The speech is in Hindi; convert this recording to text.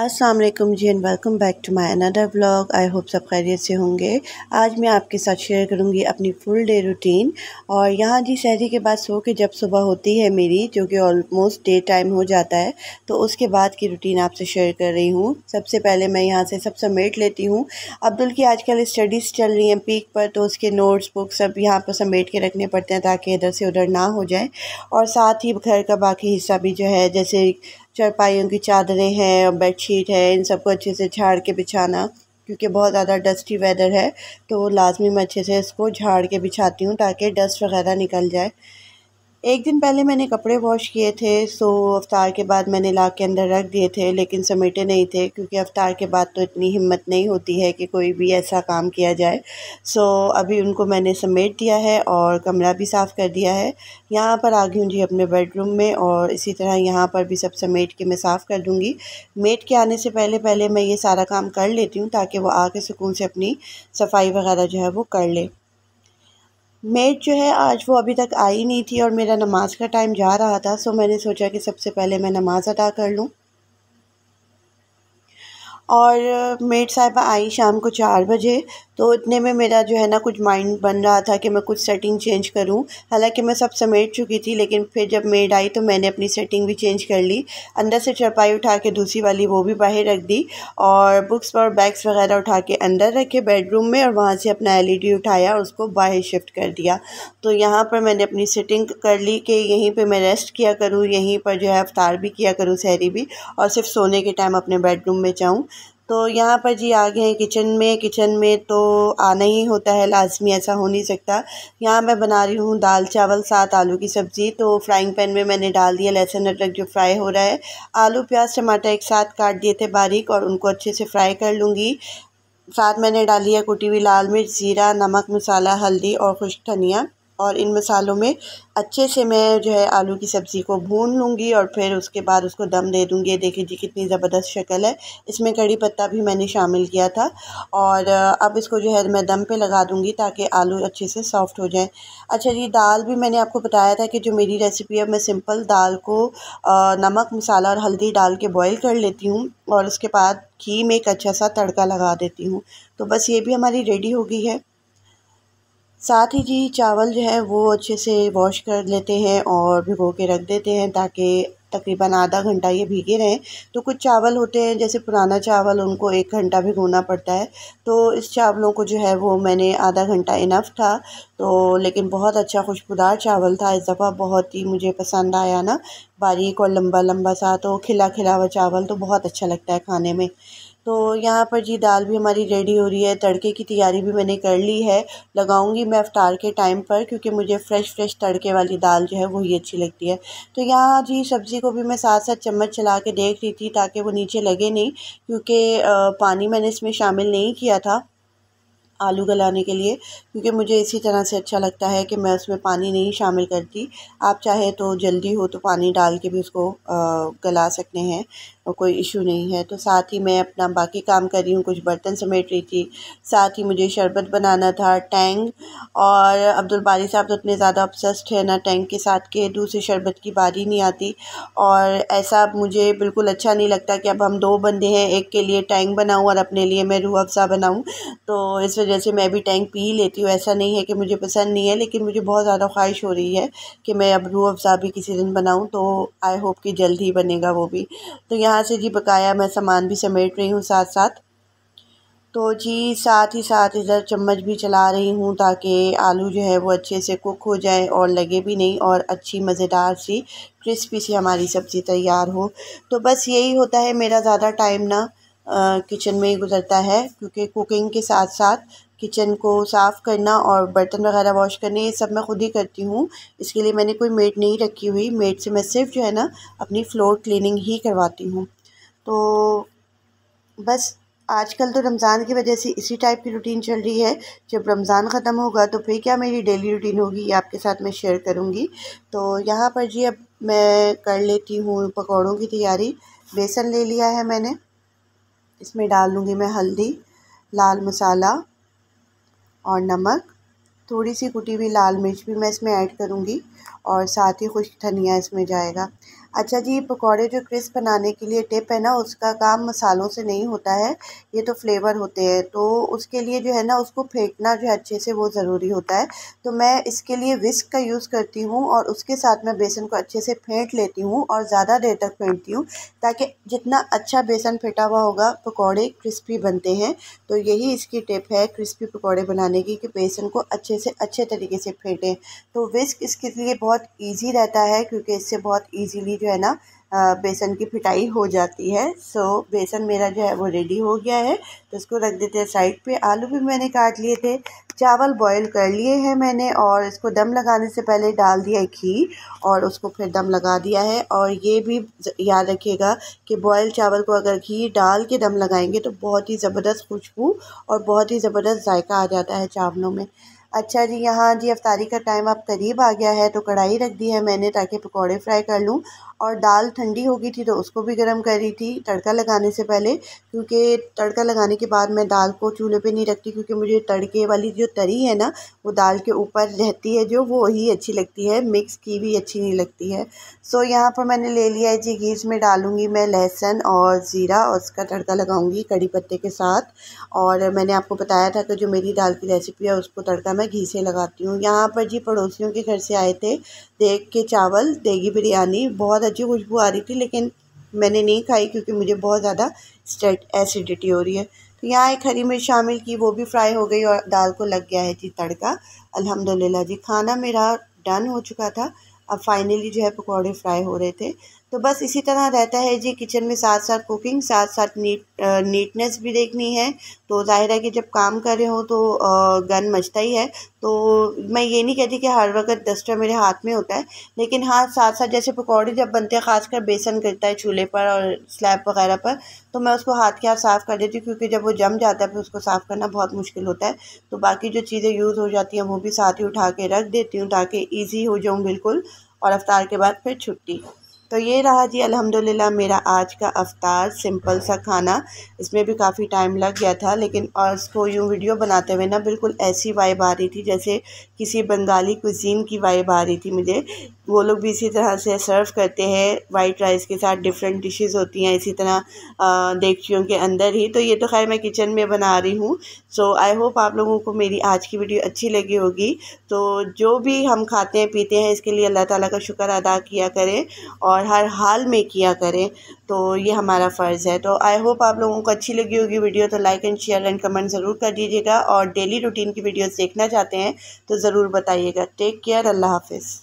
अस्सलाम वालेकुम जी and welcome back to my another blog I hope सब खैरियत से होंगे आज मैं आपके साथ शेयर करूंगी अपनी फुल डे रूटीन और यहाँ जी शहरी के बाद सो के जब सुबह होती है मेरी जो कि ऑलमोस्ट डे टाइम हो जाता है तो उसके बाद की रूटीन आपसे शेयर कर रही हूँ सबसे पहले मैं यहाँ से सब समेट लेती हूँ अब्दुल की आजकल स्टडीज़ चल रही हैं पीक पर तो उसके नोट्स बुक सब यहाँ पर समेट के रखने पड़ते हैं ताकि इधर से उधर ना हो जाए और साथ ही घर का बाकी हिस्सा भी जो है जैसे चारपाइयों की चादरें हैं बेडशीट है इन सबको अच्छे से झाड़ के बिछाना क्योंकि बहुत ज़्यादा डस्टी वेदर है तो लाजमी मैं अच्छे से इसको झाड़ के बिछाती हूँ ताकि डस्ट वगैरह निकल जाए एक दिन पहले मैंने कपड़े वॉश किए थे सो अवतार के बाद मैंने ला के अंदर रख दिए थे लेकिन समेटे नहीं थे क्योंकि अवतार के बाद तो इतनी हिम्मत नहीं होती है कि कोई भी ऐसा काम किया जाए सो अभी उनको मैंने समेट दिया है और कमरा भी साफ़ कर दिया है यहाँ पर आ गई हूँ जी अपने बेडरूम में और इसी तरह यहाँ पर भी सब समेट के मैं साफ़ कर दूँगी मेट के आने से पहले पहले मैं ये सारा काम कर लेती हूँ ताकि वो आके सुकून से अपनी सफाई वगैरह जो है वो कर ले मेड जो है आज वो अभी तक आई नहीं थी और मेरा नमाज का टाइम जा रहा था सो मैंने सोचा कि सबसे पहले मैं नमाज़ अदा कर लूँ और मेड साहिबा आई शाम को चार बजे तो इतने में मेरा जो है ना कुछ माइंड बन रहा था कि मैं कुछ सेटिंग चेंज करूं हालांकि मैं सब समेट चुकी थी लेकिन फिर जब मेड आई तो मैंने अपनी सेटिंग भी चेंज कर ली अंदर से चरपाई उठा के दूसरी वाली वो भी बाहर रख दी और बुक्स और बैग्स वगैरह उठा के अंदर रखे बेडरूम में और वहाँ से अपना एल उठाया और उसको बाहर शिफ्ट कर दिया तो यहाँ पर मैंने अपनी सेटिंग कर ली कि यहीं पर मैं रेस्ट किया करूँ यहीं पर जो है अवतार भी किया करूँ सहरी भी और सिर्फ सोने के टाइम अपने बेडरूम में जाऊँ तो यहाँ पर जी आ गए हैं किचन में किचन में तो आना ही होता है लाजमी ऐसा हो नहीं सकता यहाँ मैं बना रही हूँ दाल चावल साथ आलू की सब्ज़ी तो फ्राइंग पैन में मैंने डाल दिया लहसुन अदरक जो फ्राई हो रहा है आलू प्याज टमाटर एक साथ काट दिए थे बारीक और उनको अच्छे से फ्राई कर लूँगी साथ मैंने डाली है कुटी हुई लाल मिर्च ज़ीरा नमक मसाला हल्दी और खुश्क धनिया और इन मसालों में अच्छे से मैं जो है आलू की सब्ज़ी को भून लूँगी और फिर उसके बाद उसको दम दे दूँगी देखिए जी कितनी ज़बरदस्त शक्ल है इसमें कड़ी पत्ता भी मैंने शामिल किया था और अब इसको जो है मैं दम पे लगा दूँगी ताकि आलू अच्छे से सॉफ्ट हो जाए अच्छा जी दाल भी मैंने आपको बताया था कि जो मेरी रेसिपी है मैं सिंपल दाल को नमक मसाला और हल्दी डाल के बॉयल कर लेती हूँ और उसके बाद घी में एक अच्छा सा तड़का लगा देती हूँ तो बस ये भी हमारी रेडी हो गई है साथ ही जी चावल जो है वो अच्छे से वॉश कर लेते हैं और भिगो के रख देते हैं ताकि तकरीबन आधा घंटा ये भीगे रहें तो कुछ चावल होते हैं जैसे पुराना चावल उनको एक घंटा भिगोना पड़ता है तो इस चावलों को जो है वो मैंने आधा घंटा इनफ था तो लेकिन बहुत अच्छा खुशबूदार चावल था इस दफ़ा बहुत ही मुझे पसंद आया ना बारीक और लंबा लंबा सा तो खिला खिला हुआ चावल तो बहुत अच्छा लगता है खाने में तो यहाँ पर जी दाल भी हमारी रेडी हो रही है तड़के की तैयारी भी मैंने कर ली है लगाऊंगी मैं अफ्तार के टाइम पर क्योंकि मुझे फ़्रेश फ्रेश तड़के वाली दाल जो है वही अच्छी लगती है तो यहाँ जी सब्ज़ी को भी मैं साथ साथ चम्मच चला के देख रही थी ताकि वो नीचे लगे नहीं क्योंकि पानी मैंने इसमें शामिल नहीं किया था आलू गलाने के लिए क्योंकि मुझे इसी तरह से अच्छा लगता है कि मैं उसमें पानी नहीं शामिल करती आप चाहे तो जल्दी हो तो पानी डाल के भी उसको गला सकते हैं कोई इशू नहीं है तो साथ ही मैं अपना बाकी काम कर रही हूँ कुछ बर्तन समेट रही थी साथ ही मुझे शरबत बनाना था टैंग और अब्दुल बारी साहब तो इतने ज़्यादा अपसस्ट है ना टैंग के साथ के दूसरे शरबत की बारी नहीं आती और ऐसा मुझे बिल्कुल अच्छा नहीं लगता कि अब हम दो बंदे हैं एक के लिए टैंग बनाऊँ और अपने लिए मैं रूह अफ़ज़ा बनाऊँ तो इस वजह से मैं भी टैंक पी लेती हूँ ऐसा नहीं है कि मुझे पसंद नहीं है लेकिन मुझे बहुत ज़्यादा ख्वाहिश हो रही है कि मैं अब रूह अफ़ज़ा भी किसी दिन बनाऊँ तो आई होप कि जल्द ही बनेगा वो भी तो यहाँ से जी बकाया मैं सामान भी समेट रही हूँ साथ साथ तो जी साथ ही साथ इधर चम्मच भी चला रही हूँ ताकि आलू जो है वो अच्छे से कुक हो जाए और लगे भी नहीं और अच्छी मज़ेदार सी क्रिस्पी सी हमारी सब्ज़ी तैयार हो तो बस यही होता है मेरा ज़्यादा टाइम ना किचन में ही गुज़रता है क्योंकि कुकिंग के साथ साथ किचन को साफ़ करना और बर्तन वगैरह वॉश करने ये सब मैं ख़ुद ही करती हूँ इसके लिए मैंने कोई मेड नहीं रखी हुई मेड से मैं सिर्फ जो है ना अपनी फ़्लोर क्लीनिंग ही करवाती हूँ तो बस आजकल तो रमज़ान की वजह से इसी टाइप की रूटीन चल रही है जब रमज़ान ख़त्म होगा तो फिर क्या मेरी डेली रूटीन होगी ये आपके साथ मैं शेयर करूँगी तो यहाँ पर जी अब मैं कर लेती हूँ पकौड़ों की तैयारी बेसन ले लिया है मैंने इसमें डाल लूँगी मैं हल्दी लाल मसाला और नमक थोड़ी सी कुटी हुई लाल मिर्च भी मैं इसमें ऐड करूँगी और साथ ही खुश धनिया इसमें जाएगा अच्छा जी पकौड़े जो क्रिस्प बनाने के लिए टिप है ना उसका काम मसालों से नहीं होता है ये तो फ्लेवर होते हैं तो उसके लिए जो है ना उसको फेंटना जो है अच्छे से वो ज़रूरी होता है तो मैं इसके लिए विस्क का यूज़ करती हूँ और उसके साथ मैं बेसन को अच्छे से फेंट लेती हूँ और ज़्यादा देर तक फेंटती हूँ ताकि जितना अच्छा बेसन फेंटा हुआ होगा पकौड़े क्रिस्पी बनते हैं तो यही इसकी टिप है क्रिस्पी पकौड़े बनाने की कि बेसन को अच्छे से अच्छे तरीके से फेंटें तो विस्क इसके लिए बहुत ईजी रहता है क्योंकि इससे बहुत ईजीली जो है ना बेसन की पिटाई हो जाती है सो बेसन मेरा जो है वो रेडी हो गया है तो उसको रख देते हैं साइड पे आलू भी मैंने काट लिए थे चावल बॉईल कर लिए हैं मैंने और इसको दम लगाने से पहले डाल दिया घी और उसको फिर दम लगा दिया है और ये भी याद रखिएगा कि बॉयल चावल को अगर घी डाल के दम लगाएंगे तो बहुत ही ज़बरदस्त खुशबू और बहुत ही ज़बरदस्त जायका आ जाता है चावलों में अच्छा जी यहाँ जी अफ्तारी का टाइम अब करीब आ गया है तो कढ़ाई रख दी है मैंने ताकि पकौड़े फ्राई कर लूँ और दाल ठंडी हो गई थी तो उसको भी गर्म कर रही थी तड़का लगाने से पहले क्योंकि तड़का लगाने के बाद मैं दाल को चूल्हे पे नहीं रखती क्योंकि मुझे तड़के वाली जो तरी है ना वो दाल के ऊपर रहती है जो वो ही अच्छी लगती है मिक्स की भी अच्छी नहीं लगती है सो यहाँ पर मैंने ले लिया है जी घी इसमें डालूँगी मैं लहसुन और ज़ीरा और उसका तड़का लगाऊँगी कड़ी पत्ते के साथ और मैंने आपको बताया था कि जो मेरी दाल की रेसिपी है उसको तड़का मैं घी से लगाती हूँ यहाँ पर जी पड़ोसियों के घर से आए थे देग के चावल देगी बिरयानी बहुत अच्छी खुशबू आ रही थी लेकिन मैंने नहीं खाई क्योंकि मुझे बहुत ज़्यादा एसिडिटी हो रही है तो यहाँ एक हरी मिर्च शामिल की वो भी फ्राई हो गई और दाल को लग गया है जी तड़का अल्हम्दुलिल्लाह जी खाना मेरा डन हो चुका था अब फाइनली जो है पकौड़े फ्राई हो रहे थे तो बस इसी तरह रहता है जी किचन में साथ साथ कुकिंग साथ साथ नीट नीटनेस भी देखनी है तो जाहिर है कि जब काम कर रहे हो तो गन मचता ही है तो मैं ये नहीं कहती कि हर वक्त डस्टर तो मेरे हाथ में होता है लेकिन हाँ साथ साथ जैसे पकौड़े जब बनते हैं ख़ासकर बेसन गिरता है चूल्हे पर और स्लैब वगैरह पर तो मैं उसको हाथ के हाथ साफ़ कर देती हूँ क्योंकि जब वो जम जाता है फिर उसको साफ़ करना बहुत मुश्किल होता है तो बाकी जो चीज़ें यूज़ हो जाती हैं वो भी साथ ही उठा के रख देती हूँ ताकि ईजी हो जाऊँ बिल्कुल और अफ्तार के बाद फिर छुट्टी तो ये रहा जी अल्हम्दुलिल्लाह मेरा आज का अवतार सिंपल सा खाना इसमें भी काफ़ी टाइम लग गया था लेकिन और इसको यूँ वीडियो बनाते हुए ना बिल्कुल ऐसी वाइब आ रही थी जैसे किसी बंगाली कुजीन की वाइब आ रही थी मुझे वो लोग भी इसी तरह से सर्व करते हैं वाइट राइस के साथ डिफरेंट डिशेज़ होती हैं इसी तरह देखियों के अंदर ही तो ये तो खैर मैं किचन में बना रही हूँ सो आई होप आप लोगों को मेरी आज की वीडियो अच्छी लगी होगी तो जो भी हम खाते हैं पीते हैं इसके लिए अल्लाह ताला का शुक्र अदा किया करें और और हर हाल में किया करें तो ये हमारा फ़र्ज़ है तो आई होप आप लोगों को अच्छी लगी होगी वीडियो तो like and share and comment ज़रूर कर दीजिएगा और डेली रूटीन की वीडियोस देखना चाहते हैं तो ज़रूर बताइएगा टेक केयर अल्लाह हाफिज़